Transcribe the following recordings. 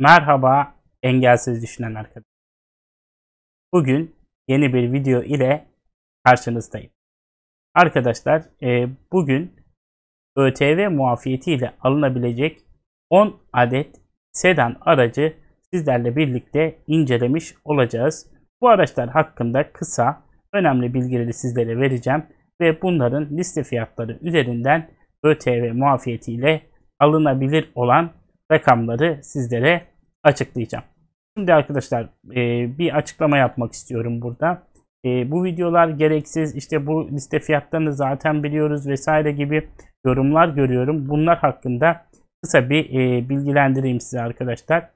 Merhaba engelsiz düşünen arkadaşlar. Bugün yeni bir video ile karşınızdayım. Arkadaşlar e, bugün ÖTV muafiyeti ile alınabilecek 10 adet sedan aracı sizlerle birlikte incelemiş olacağız. Bu araçlar hakkında kısa önemli bilgileri sizlere vereceğim ve bunların liste fiyatları üzerinden ÖTV muafiyeti ile alınabilir olan rakamları sizlere açıklayacağım. Şimdi arkadaşlar e, bir açıklama yapmak istiyorum burada. E, bu videolar gereksiz işte bu liste fiyatlarını zaten biliyoruz vesaire gibi yorumlar görüyorum. Bunlar hakkında kısa bir e, bilgilendireyim size arkadaşlar.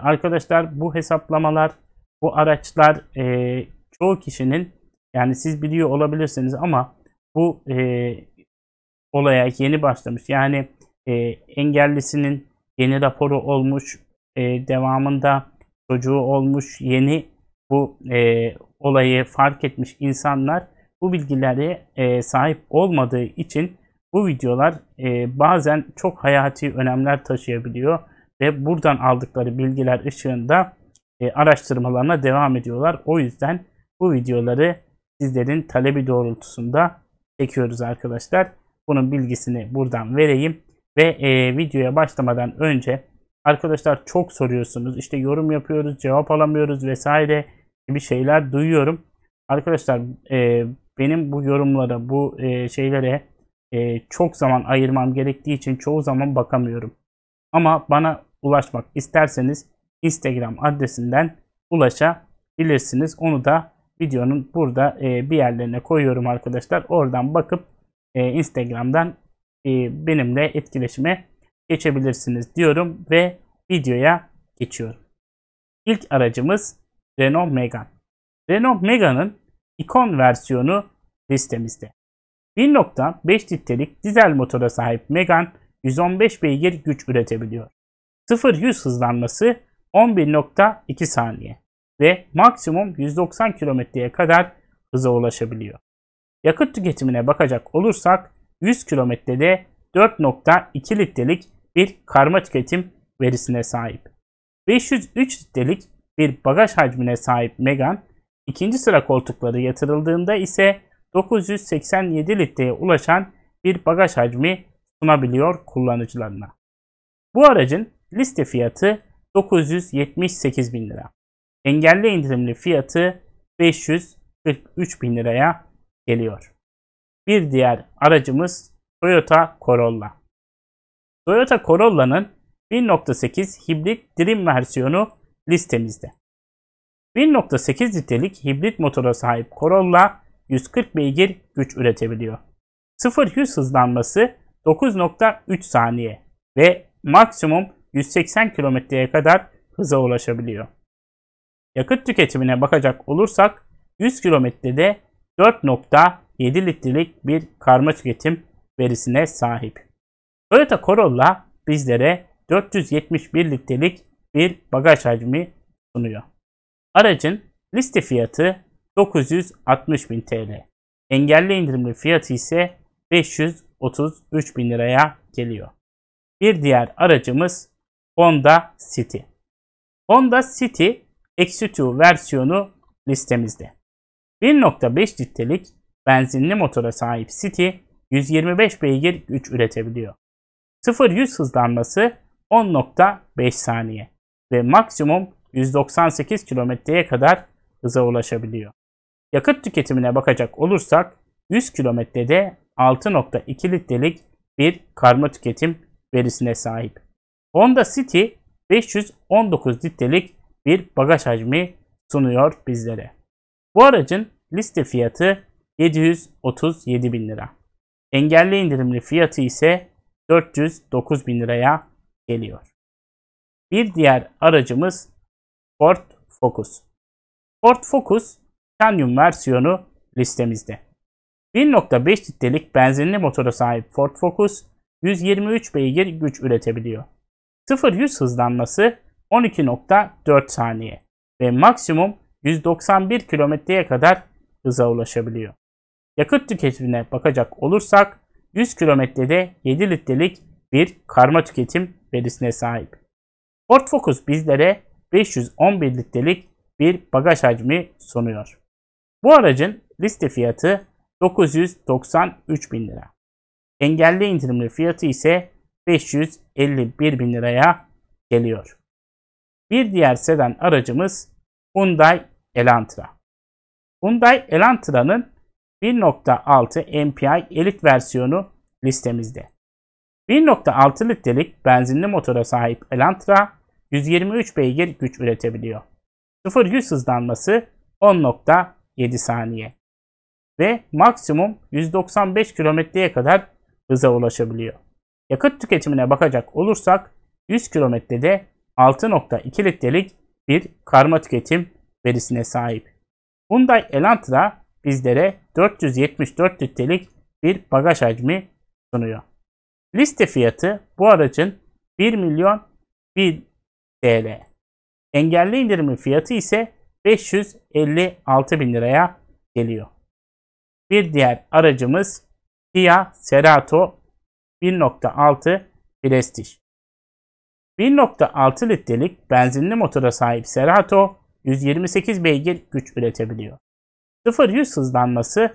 Arkadaşlar bu hesaplamalar bu araçlar çoğu kişinin yani siz biliyor olabilirsiniz ama bu olaya yeni başlamış. Yani engellisinin Yeni raporu olmuş. E, devamında çocuğu olmuş. Yeni bu e, olayı fark etmiş insanlar bu bilgileri e, sahip olmadığı için bu videolar e, bazen çok hayati önemler taşıyabiliyor ve buradan aldıkları bilgiler ışığında e, araştırmalarına devam ediyorlar. O yüzden bu videoları sizlerin talebi doğrultusunda çekiyoruz arkadaşlar. Bunun bilgisini buradan vereyim. Ve e, videoya başlamadan önce arkadaşlar çok soruyorsunuz. İşte yorum yapıyoruz, cevap alamıyoruz vesaire gibi şeyler duyuyorum. Arkadaşlar e, benim bu yorumlara, bu e, şeylere e, çok zaman ayırmam gerektiği için çoğu zaman bakamıyorum. Ama bana ulaşmak isterseniz Instagram adresinden ulaşabilirsiniz. Onu da videonun burada e, bir yerlerine koyuyorum arkadaşlar. Oradan bakıp e, Instagram'dan e, benimle etkileşime geçebilirsiniz diyorum ve videoya geçiyorum. İlk aracımız Renault Megane. Renault Megane'ın ikon versiyonu listemizde. 1.5 litrelik dizel motora sahip Megane 115 beygir güç üretebiliyor. 0-100 hızlanması 11.2 saniye ve maksimum 190 kilometreye kadar hıza ulaşabiliyor. Yakıt tüketimine bakacak olursak 100 kilometrede 4.2 litrelik bir karma tüketim verisine sahip. 503 litrelik bir bagaj hacmine sahip Megan, ikinci sıra koltukları yatırıldığında ise 987 litreye ulaşan bir bagaj hacmi sunabiliyor kullanıcılarına. Bu aracın liste fiyatı 978 bin lira. Engelli indirimli fiyatı 543 bin liraya geliyor. Bir diğer aracımız Toyota Corolla. Toyota Corolla'nın 1.8 hibrit Dream versiyonu listemizde. 1.8 litrelik hibrit motora sahip Corolla 140 beygir güç üretebiliyor. 0-100 hızlanması 9.3 saniye ve maksimum 180 kilometreye kadar hıza ulaşabiliyor. Yakıt tüketimine bakacak olursak 100 kilometrede 4.4 7 litrelik bir karma tüketim verisine sahip. Toyota Corolla bizlere 471 litrelik bir bagaj hacmi sunuyor. Aracın liste fiyatı 960 bin TL. Engelli indirimli fiyatı ise 533 bin liraya geliyor. Bir diğer aracımız Honda City. Honda City Executive versiyonu listemizde. 1.5 litrelik benzinli motora sahip City 125 beygir güç üretebiliyor. 0-100 hızlanması 10.5 saniye ve maksimum 198 kilometreye kadar hıza ulaşabiliyor. Yakıt tüketimine bakacak olursak 100 kilometrede 6.2 litrelik bir karma tüketim verisine sahip. Honda City 519 litrelik bir bagaj hacmi sunuyor bizlere. Bu aracın liste fiyatı 737 bin lira. Engelli indirimli fiyatı ise 409 bin liraya geliyor. Bir diğer aracımız Ford Focus. Ford Focus Canyon versiyonu listemizde. 1.5 litrelik benzinli motora sahip Ford Focus 123 beygir güç üretebiliyor. 0-100 hızlanması 12.4 saniye ve maksimum 191 kilometreye kadar hıza ulaşabiliyor. Yakıt tüketimine bakacak olursak 100 kilometrede 7 litrelik bir karma tüketim verisine sahip. Ford Focus bizlere 511 litrelik bir bagaj hacmi sunuyor. Bu aracın liste fiyatı 993 bin lira. Engelli indirimli fiyatı ise 551 bin liraya geliyor. Bir diğer sedan aracımız Hyundai Elantra. Hyundai Elantra'nın 1.6 MPI elit versiyonu listemizde. 1.6 litrelik benzinli motora sahip Elantra 123 beygir güç üretebiliyor. 0-100 hızlanması 10.7 saniye ve maksimum 195 kilometreye kadar hıza ulaşabiliyor. Yakıt tüketimine bakacak olursak 100 kilometrede 6.2 litrelik bir karma tüketim verisine sahip. Hyundai Elantra bizlere 474 litrelik bir bagaj hacmi sunuyor. Liste fiyatı bu aracın 1 milyon 1 TL. Engelli indirimi fiyatı ise 556 bin liraya geliyor. Bir diğer aracımız Kia Cerato 1.6 Prestige. 1.6 litrelik benzinli motora sahip Cerato 128 beygir güç üretebiliyor. 0-100 hızlanması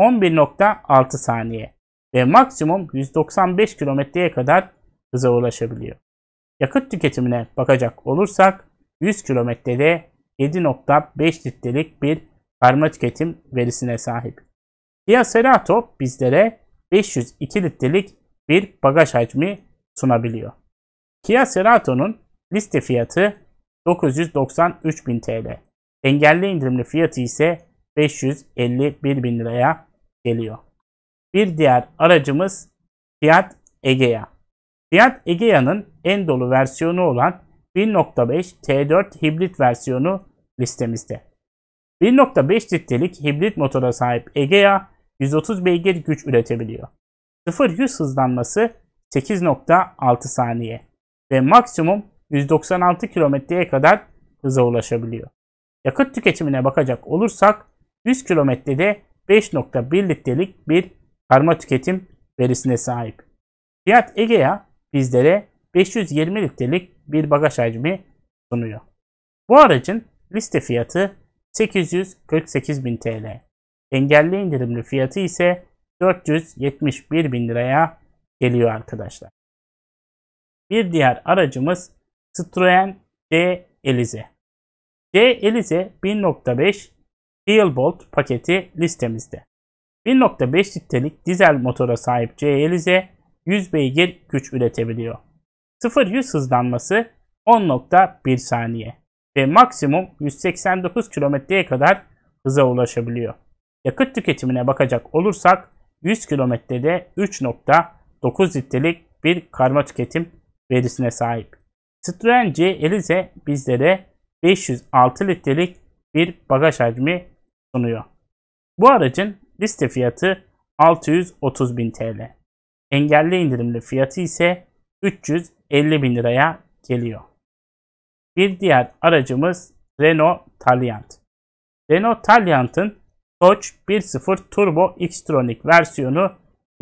11.6 saniye ve maksimum 195 kilometreye kadar hıza ulaşabiliyor. Yakıt tüketimine bakacak olursak 100 km'de 7.5 litrelik bir karma tüketim verisine sahip. Kia Cerato bizlere 502 litrelik bir bagaj hacmi sunabiliyor. Kia Cerato'nun liste fiyatı 993.000 TL. Engelli indirimli fiyatı ise 551 bin liraya geliyor. Bir diğer aracımız Fiat Egea. Fiat Egea'nın en dolu versiyonu olan 1.5 T4 hibrit versiyonu listemizde. 1.5 litrelik hibrit motora sahip Egea 130 beygir güç üretebiliyor. 0-100 hızlanması 8.6 saniye ve maksimum 196 kilometreye kadar hıza ulaşabiliyor. Yakıt tüketimine bakacak olursak 100 kilometrede 5.1 litrelik bir karma tüketim verisine sahip. Fiat Egea bizlere 520 litrelik bir bagaj hacmi sunuyor. Bu aracın liste fiyatı 848.000 TL. Engelli indirimli fiyatı ise 471.000 liraya geliyor arkadaşlar. Bir diğer aracımız Citroen C Elize. C Elize 1.5 Keelbolt paketi listemizde. 1.5 litrelik dizel motora sahip CLZ 100 beygir güç üretebiliyor. 0-100 hızlanması 10.1 saniye ve maksimum 189 kilometreye kadar hıza ulaşabiliyor. Yakıt tüketimine bakacak olursak 100 km'de 3.9 litrelik bir karma tüketim verisine sahip. Citroen C Elize bizlere 506 litrelik bir bagaj hacmi sunuyor. Bu aracın liste fiyatı 630.000 TL. Engelli indirimli fiyatı ise 350.000 liraya geliyor. Bir diğer aracımız Renault Taliant. Renault Taliant'ın Dodge 1.0 Turbo Xtronic versiyonu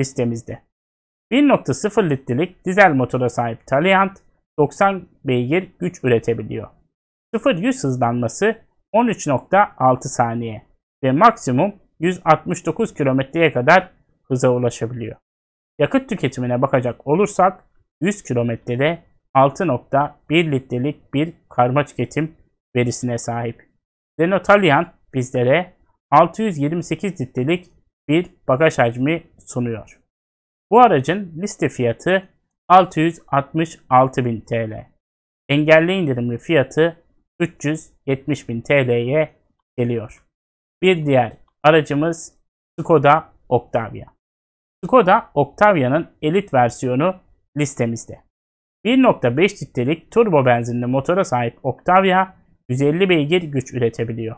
listemizde. 1.0 litrelik dizel motora sahip Taliant 90 beygir güç üretebiliyor. 0-100 hızlanması 13.6 saniye ve maksimum 169 kilometreye kadar hıza ulaşabiliyor. Yakıt tüketimine bakacak olursak 100 kilometrede 6.1 litrelik bir karma tüketim verisine sahip. Renault Talian bizlere 628 litrelik bir bagaj hacmi sunuyor. Bu aracın liste fiyatı 666.000 TL. Engelli indirimli fiyatı 370.000 TL'ye geliyor. Bir diğer aracımız Skoda Octavia. Skoda Octavia'nın elit versiyonu listemizde. 1.5 litrelik turbo benzinli motora sahip Octavia 150 beygir güç üretebiliyor.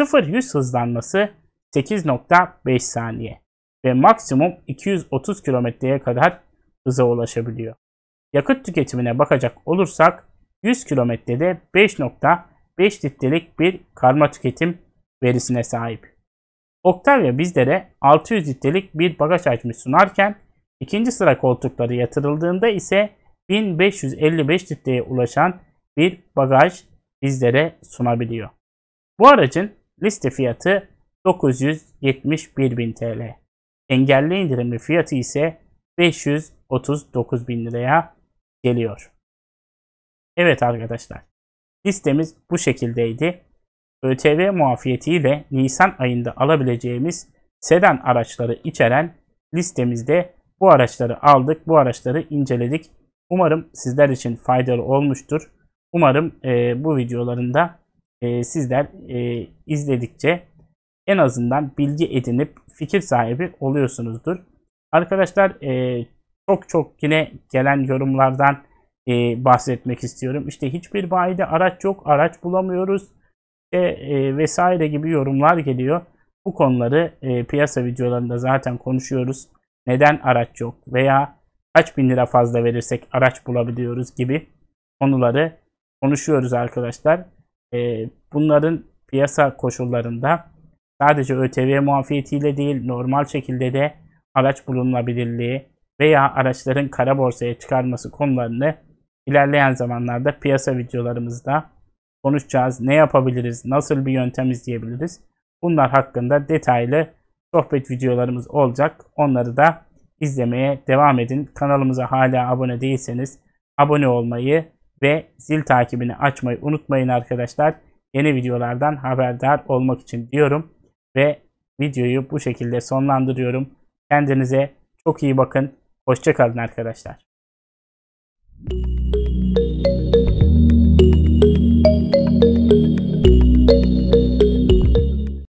0-100 hızlanması 8.5 saniye ve maksimum 230 kilometreye kadar hıza ulaşabiliyor. Yakıt tüketimine bakacak olursak 100 kilometrede 5.5 litrelik bir karma tüketim verisine sahip. Octavia bizlere 600 litrelik bir bagaj açmış sunarken ikinci sıra koltukları yatırıldığında ise 1555 litreye ulaşan bir bagaj bizlere sunabiliyor. Bu aracın liste fiyatı 971.000 TL. Engelli indirimli fiyatı ise 539.000 liraya geliyor. Evet arkadaşlar listemiz bu şekildeydi. ÖTV muafiyetiyle Nisan ayında alabileceğimiz sedan araçları içeren listemizde bu araçları aldık, bu araçları inceledik. Umarım sizler için faydalı olmuştur. Umarım e, bu videolarında e, sizler e, izledikçe en azından bilgi edinip fikir sahibi oluyorsunuzdur. Arkadaşlar e, çok çok yine gelen yorumlardan e, bahsetmek istiyorum. İşte hiçbir bayide araç yok, araç bulamıyoruz e, e, vesaire gibi yorumlar geliyor. Bu konuları e, piyasa videolarında zaten konuşuyoruz. Neden araç yok veya kaç bin lira fazla verirsek araç bulabiliyoruz gibi konuları konuşuyoruz arkadaşlar. E, bunların piyasa koşullarında sadece ÖTV muafiyetiyle değil normal şekilde de araç bulunabilirliği veya araçların kara borsaya çıkarması konularını ilerleyen zamanlarda piyasa videolarımızda konuşacağız. Ne yapabiliriz? Nasıl bir yöntem izleyebiliriz? Bunlar hakkında detaylı sohbet videolarımız olacak. Onları da izlemeye devam edin. Kanalımıza hala abone değilseniz abone olmayı ve zil takibini açmayı unutmayın arkadaşlar. Yeni videolardan haberdar olmak için diyorum ve videoyu bu şekilde sonlandırıyorum. Kendinize çok iyi bakın. Hoşçakalın arkadaşlar.